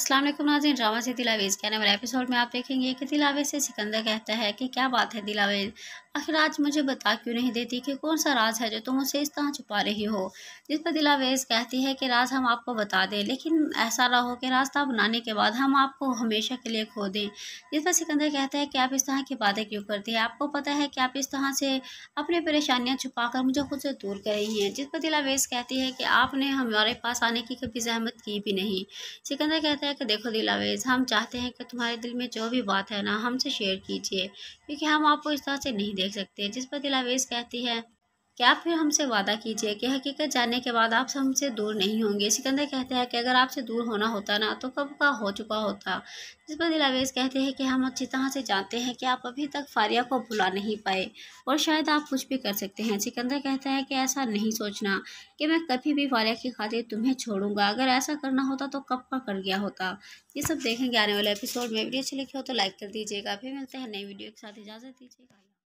अस्सलाम वालेकुम नाजिन ड्रामा से दिलावेज के आने वाले एपिसोड में आप देखेंगे कि दिलावेज से सिकंदर कहता है कि क्या बात है दिलावेज आखिर आज मुझे बता क्यों नहीं देती कि कौन सा राज है जो तुम उसे इस तरह छुपा रही हो जिस पर दिलावेज कहती है कि राज हम आपको बता दें लेकिन ऐसा ना हो कि रास्ता बनाने के बाद हम आपको हमेशा के लिए खो दें जिस पर सिकंदर कहता है कि आप इस तरह की बातें क्यों करती है आपको पता है कि आप इस तरह से अपनी परेशानियाँ छुपा कर मुझे खुद से दूर कर रही हैं जिस पर दिलावेज कहती है कि आपने हमारे पास आने की कभी जहमत की भी नहीं सिकंदर कहता है कि देखो दिलावेज हम चाहते हैं कि तुम्हारे दिल में जो भी बात है ना हमसे शेयर कीजिए क्योंकि हम आपको इस तरह से नहीं देख सकते हैं जिस पर दिलावेज कहती है कि आप फिर हमसे वादा कीजिए कि हकीकत जानने के बाद आप हमसे दूर नहीं होंगे सिकंदर कहते हैं कि अगर आपसे दूर होना होता ना तो कब का हो चुका होता जिस पर दिलावेज कहते हैं कि हम अच्छी तरह से जानते हैं कि आप अभी तक फारिया को भुला नहीं पाए और शायद आप कुछ भी कर सकते हैं सिकंदर कहता है कि ऐसा नहीं सोचना कि मैं कभी भी फारिया की खातिर तुम्हें छोड़ूंगा अगर ऐसा करना होता तो कब का कर गया होता ये सब देखेंगे आने वाले एपिसोड में वीडियो अच्छी लिखी हो तो लाइक कर दीजिएगा फिर मिलते हैं नई वीडियो के साथ इजाज़त दीजिएगा